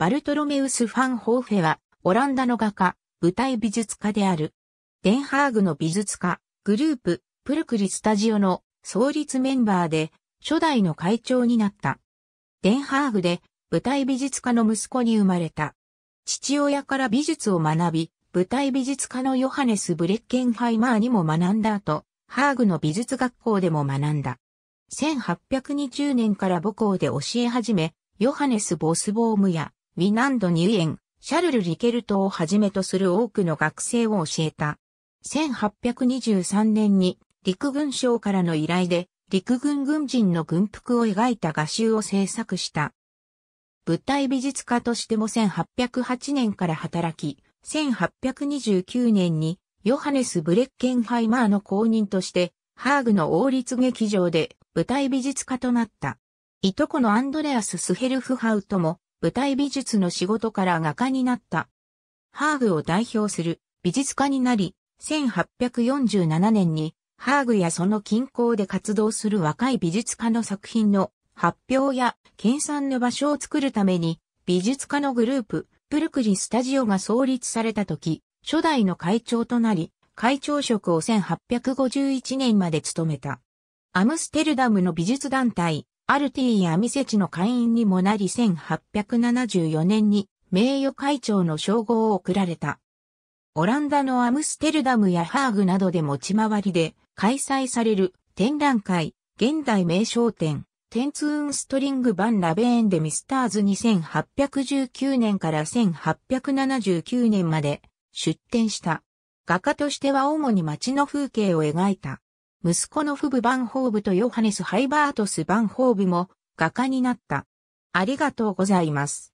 バルトロメウス・ファン・ホーフェは、オランダの画家、舞台美術家である。デンハーグの美術家、グループ、プルクリスタジオの創立メンバーで、初代の会長になった。デンハーグで、舞台美術家の息子に生まれた。父親から美術を学び、舞台美術家のヨハネス・ブレッケンハイマーにも学んだ後、ハーグの美術学校でも学んだ。1820年から母校で教え始め、ヨハネス・ボスボームやィナンド・ニュエン、シャルル・リケルトをはじめとする多くの学生を教えた。1823年に陸軍省からの依頼で陸軍軍人の軍服を描いた画集を制作した。舞台美術家としても1808年から働き、1829年にヨハネス・ブレッケンハイマーの公認としてハーグの王立劇場で舞台美術家となった。いとこのアンドレアス・スヘルフハウトも舞台美術の仕事から画家になった。ハーグを代表する美術家になり、1847年にハーグやその近郊で活動する若い美術家の作品の発表や研鑽の場所を作るために美術家のグループプルクリスタジオが創立された時、初代の会長となり、会長職を1851年まで務めた。アムステルダムの美術団体アルティーやミセチの会員にもなり1874年に名誉会長の称号を贈られた。オランダのアムステルダムやハーグなどで持ち回りで開催される展覧会、現代名称展、テンツーンストリングバンラベーンでミスターズ2819年から1879年まで出展した。画家としては主に街の風景を描いた。息子のフブ・バンホーブとヨハネス・ハイバートス・バンホーブも画家になった。ありがとうございます。